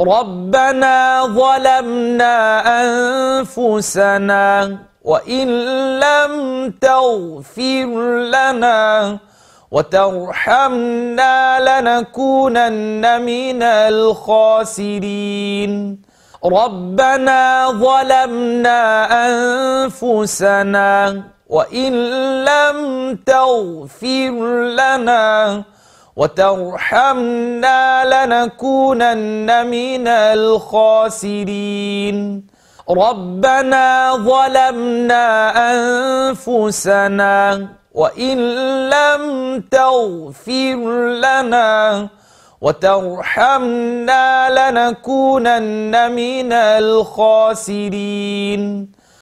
ربنا ظلمنا أنفسنا وإن لم تغفر لنا وترحمنا لنكونن من الخاسرين ربنا ظلمنا أنفسنا وإن لم تغفر لنا وترحمنا لنكونن من الخاسرين ربنا ظلمنا أنفسنا وإن لم تغفر لنا وترحمنا لنكونن من الخاسرين